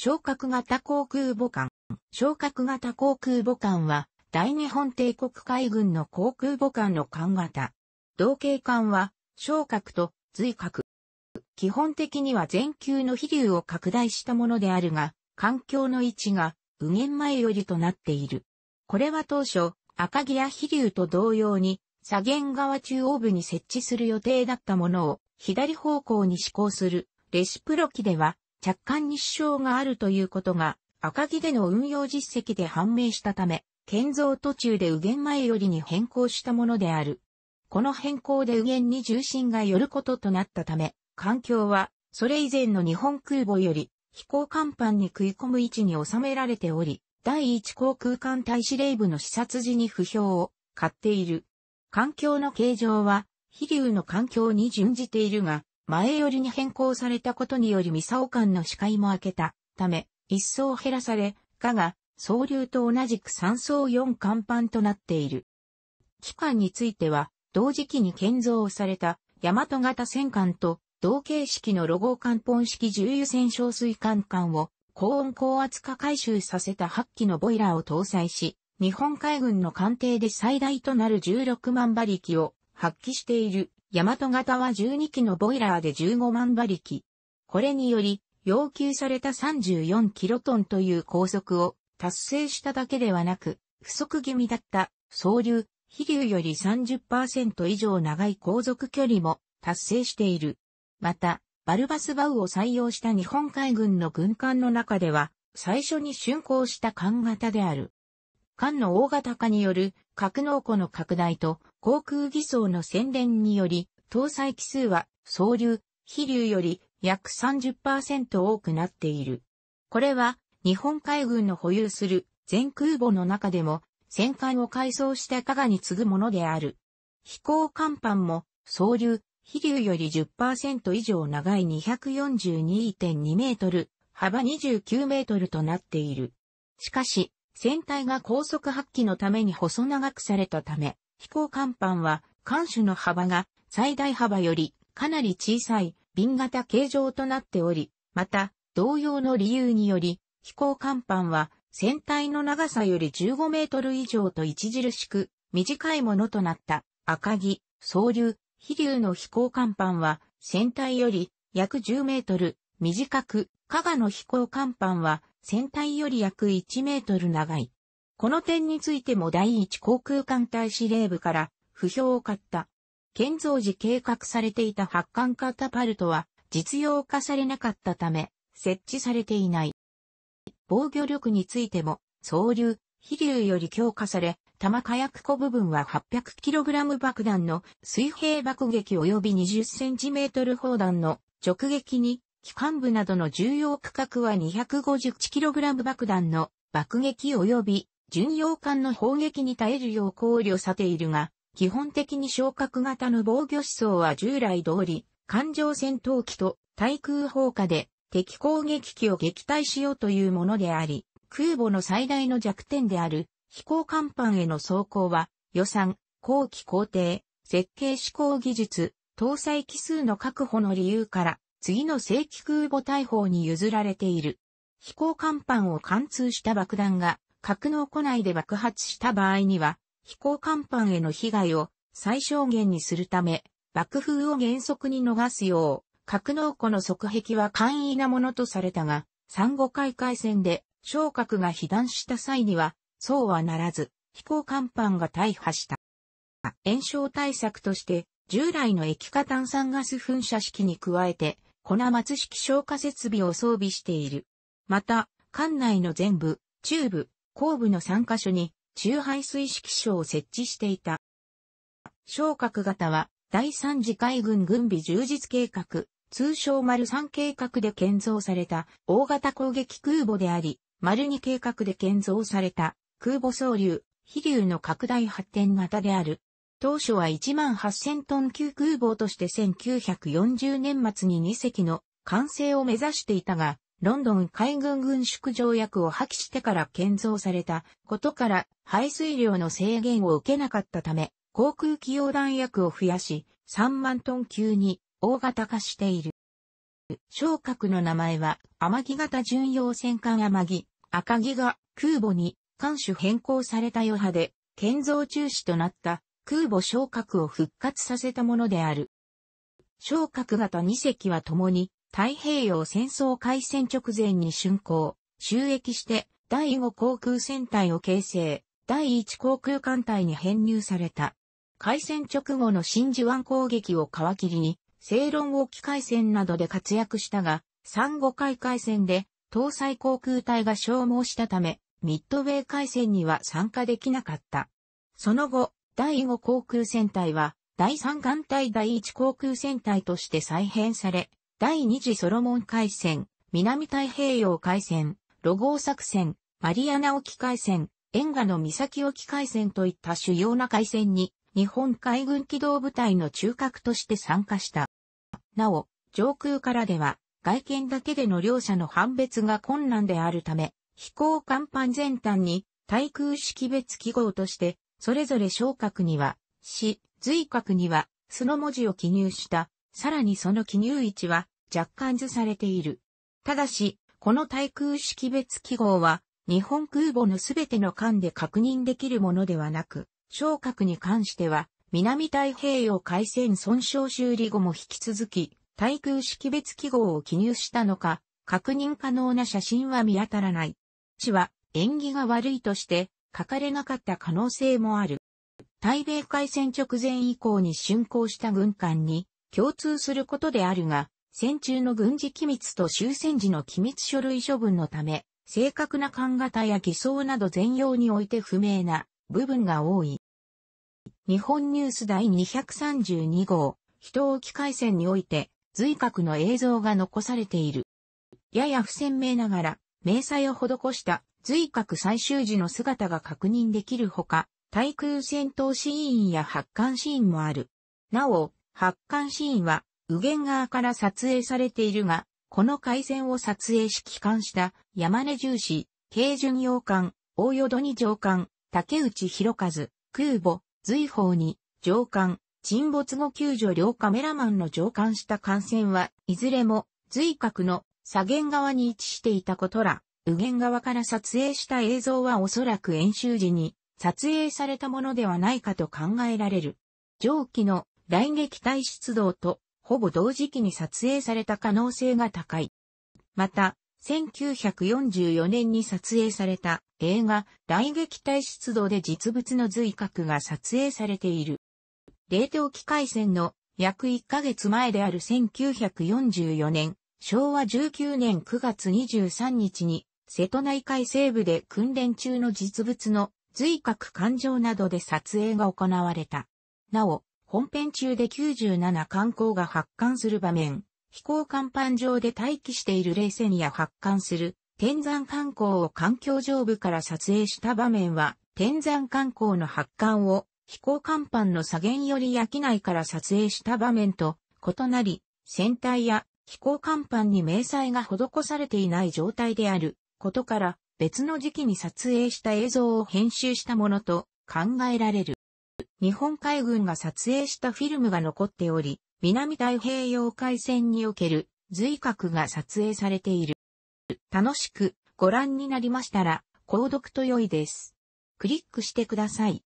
昇格型航空母艦。昇格型航空母艦は、大日本帝国海軍の航空母艦の艦型。同型艦は、昇格と随格。基本的には全球の飛竜を拡大したものであるが、環境の位置が、右元前よりとなっている。これは当初、赤木や飛竜と同様に、左舷側中央部に設置する予定だったものを、左方向に施行する、レシプロ機では、着艦に支障があるということが、赤木での運用実績で判明したため、建造途中で右舷前よりに変更したものである。この変更で右舷に重心が寄ることとなったため、環境は、それ以前の日本空母より、飛行甲板に食い込む位置に収められており、第一航空艦隊司令部の視察時に不評を買っている。環境の形状は、飛竜の環境に準じているが、前寄りに変更されたことによりミサオ間の視界も開けたため、一層減らされ、がが、総流と同じく3層4甲板となっている。機関については、同時期に建造された、大和型戦艦と、同形式のロゴ艦本式重油船小水艦艦を、高温高圧化回収させた8機のボイラーを搭載し、日本海軍の艦艇で最大となる16万馬力を発揮している。大和型は12機のボイラーで15万馬力。これにより、要求された34キロトンという高速を達成しただけではなく、不足気味だった総流、飛流より30%以上長い航続距離も達成している。また、バルバスバウを採用した日本海軍の軍艦の中では、最初に竣工した艦型である。艦の大型化による格納庫の拡大と航空偽装の宣伝により、搭載機数は、総流、飛流より約30%多くなっている。これは、日本海軍の保有する全空母の中でも、戦艦を改装した加賀に次ぐものである。飛行甲板も、総流、飛流より10%以上長い242.2メートル、幅29メートルとなっている。しかし、船体が高速発揮のために細長くされたため、飛行甲板は、艦首の幅が最大幅よりかなり小さい瓶型形状となっており、また、同様の理由により、飛行甲板は船体の長さより15メートル以上と著しく短いものとなった赤木、総流、飛流の飛行甲板は船体より約10メートル短く、加賀の飛行甲板は船体より約1メートル長い。この点についても第一航空艦隊司令部から不評を買った。建造時計画されていた発艦カタパルトは実用化されなかったため設置されていない。防御力についても操流、飛竜より強化され、弾火薬庫部分は 800kg 爆弾の水平爆撃及び 20cm 砲弾の直撃に、機関部などの重要区画は 251kg 爆弾の爆撃及び巡洋艦の砲撃に耐えるよう考慮さているが、基本的に昇格型の防御思想は従来通り、艦上戦闘機と対空砲火で敵攻撃機を撃退しようというものであり、空母の最大の弱点である飛行甲板への走行は予算、後期工程、設計施行技術、搭載機数の確保の理由から次の正規空母大砲に譲られている。飛行甲板を貫通した爆弾が格納庫内で爆発した場合には、飛行甲板への被害を最小限にするため、爆風を原則に逃すよう、格納庫の側壁は簡易なものとされたが、産後海海戦で昇格が被弾した際には、そうはならず、飛行甲板が大破した。炎症対策として、従来の液化炭酸ガス噴射式に加えて、粉末式消火設備を装備している。また、艦内の全部、中部、後部の3カ所に中排水式所を設置していた。昇格型は第3次海軍軍備充実計画、通称丸3計画で建造された大型攻撃空母であり、丸2計画で建造された空母総流、飛流の拡大発展型である。当初は18,000トン級空母として1940年末に2隻の完成を目指していたが、ロンドン海軍軍縮条約を破棄してから建造されたことから排水量の制限を受けなかったため、航空機用弾薬を増やし、3万トン級に大型化している。昇格の名前は、天城型巡洋戦艦天城、赤城が空母に艦首変更された余波で、建造中止となった空母昇格を復活させたものである。昇格型2隻は共に太平洋戦争開戦直前に竣工、収益して第5航空戦隊を形成、第1航空艦隊に編入された。開戦直後の真珠湾攻撃を皮切りに、正論沖海戦などで活躍したが、三五海海戦で搭載航空隊が消耗したため、ミッドウェイ海戦には参加できなかった。その後、第5航空戦隊は、第3艦隊第1航空戦隊として再編され、第二次ソロモン海戦、南太平洋海戦、ロゴー作戦、マリアナ沖海戦、沿岸の岬沖海戦といった主要な海戦に、日本海軍機動部隊の中核として参加した。なお、上空からでは、外見だけでの両者の判別が困難であるため、飛行甲板全端に、対空識別記号として、それぞれ昇格には、し、髄格には、素の文字を記入したさらにその記入位置は若干図されている。ただし、この対空識別記号は、日本空母のすべての艦で確認できるものではなく、昇格に関しては、南太平洋海戦損傷修理後も引き続き、対空識別記号を記入したのか、確認可能な写真は見当たらない。地は、縁起が悪いとして、書かれなかった可能性もある。対米海戦直前以降に竣工した軍艦に、共通することであるが、戦中の軍事機密と終戦時の機密書類処分のため、正確な勘型や偽装など全容において不明な部分が多い。日本ニュース第232号、人置き回線において、随格の映像が残されている。やや不鮮明ながら、明細を施した随格最終時の姿が確認できるほか、対空戦闘シーンや発艦シーンもある。なお、発刊シーンは、右舷側から撮影されているが、この回線を撮影し帰還した山根重視、軽巡洋艦、大淀に上艦、竹内博和、空母、随宝に上艦、沈没後救助両カメラマンの上艦した艦船はいずれも随格の左舷側に位置していたことら、右舷側から撮影した映像はおそらく演習時に撮影されたものではないかと考えられる。上記の雷撃隊出動とほぼ同時期に撮影された可能性が高い。また、1944年に撮影された映画雷撃隊出動で実物の随格が撮影されている。冷凍機械戦の約1ヶ月前である1944年、昭和19年9月23日に、瀬戸内海西部で訓練中の実物の随格環状などで撮影が行われた。なお、本編中で97艦光が発艦する場面、飛行甲板上で待機している冷戦や発艦する天山艦光を環境上部から撮影した場面は、天山艦光の発艦を飛行甲板の左舷より焼き内から撮影した場面と異なり、船体や飛行甲板に明細が施されていない状態であることから、別の時期に撮影した映像を編集したものと考えられる。日本海軍が撮影したフィルムが残っており、南太平洋海戦における随格が撮影されている。楽しくご覧になりましたら、購読と良いです。クリックしてください。